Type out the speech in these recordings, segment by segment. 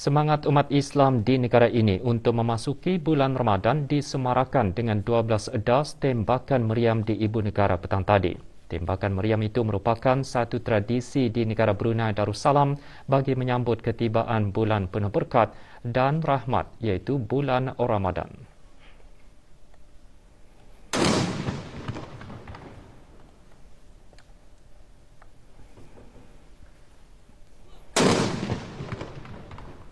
Semangat umat Islam di negara ini untuk memasuki bulan Ramadan disemarakan dengan 12 edas tembakan meriam di ibu negara petang tadi. Tembakan meriam itu merupakan satu tradisi di negara Brunei Darussalam bagi menyambut ketibaan bulan penuh berkat dan rahmat iaitu bulan Ramadan.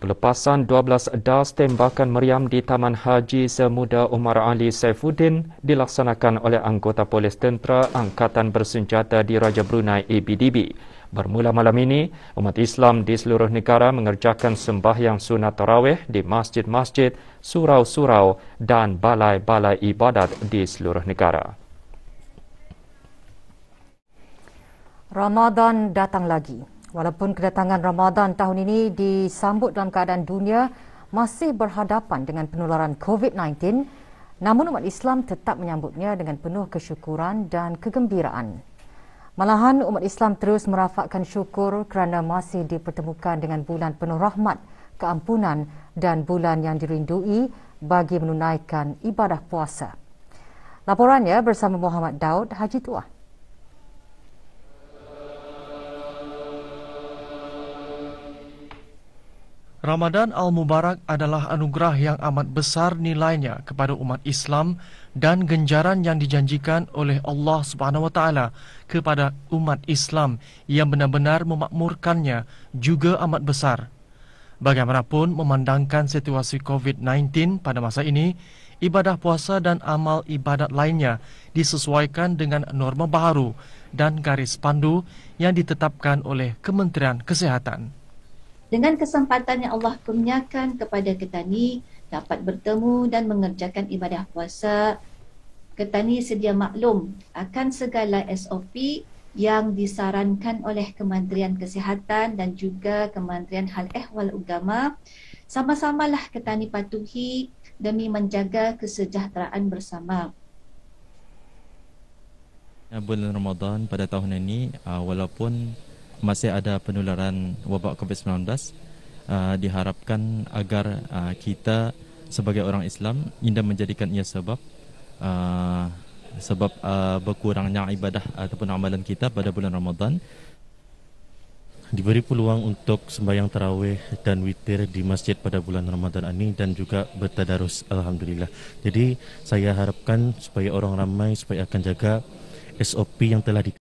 pelepasan 12 das tembakan meriam di Taman Haji Semuda Umar Ali Saifuddin dilaksanakan oleh anggota polis tentera Angkatan Bersenjata di Raja Brunei ABDB. Bermula malam ini, umat Islam di seluruh negara mengerjakan sembahyang sunat tarawih di masjid-masjid, surau-surau dan balai-balai ibadat di seluruh negara. Ramadan datang lagi. Walaupun kedatangan Ramadan tahun ini disambut dalam keadaan dunia masih berhadapan dengan penularan COVID-19, namun umat Islam tetap menyambutnya dengan penuh kesyukuran dan kegembiraan. Malahan umat Islam terus merafakkan syukur kerana masih dipertemukan dengan bulan penuh rahmat, keampunan dan bulan yang dirindui bagi menunaikan ibadah puasa. Laporannya bersama Muhammad Daud Haji Tuah. Ramadan Al-Mubarak adalah anugerah yang amat besar nilainya kepada umat Islam dan genjaran yang dijanjikan oleh Allah Subhanahu wa kepada umat Islam yang benar-benar memakmurkannya juga amat besar. Bagaimanapun memandangkan situasi COVID-19 pada masa ini, ibadah puasa dan amal ibadat lainnya disesuaikan dengan norma baru dan garis pandu yang ditetapkan oleh Kementerian Kesehatan. Dengan kesempatan yang Allah kurniakan kepada ketani dapat bertemu dan mengerjakan ibadah puasa, ketani sedia maklum akan segala SOP yang disarankan oleh Kementerian Kesihatan dan juga Kementerian Hal Ehwal Ugama. Sama-samalah ketani patuhi demi menjaga kesejahteraan bersama. Ya, bulan Ramadan pada tahun ini, uh, walaupun masih ada penularan wabak COVID-19 uh, diharapkan agar uh, kita sebagai orang Islam indah menjadikan ia sebab uh, sebab uh, berkurangnya ibadah ataupun amalan kita pada bulan Ramadan diberi peluang untuk sembahyang tarawih dan witir di masjid pada bulan Ramadan ini dan juga bertadarus alhamdulillah. Jadi saya harapkan supaya orang ramai supaya akan jaga SOP yang telah di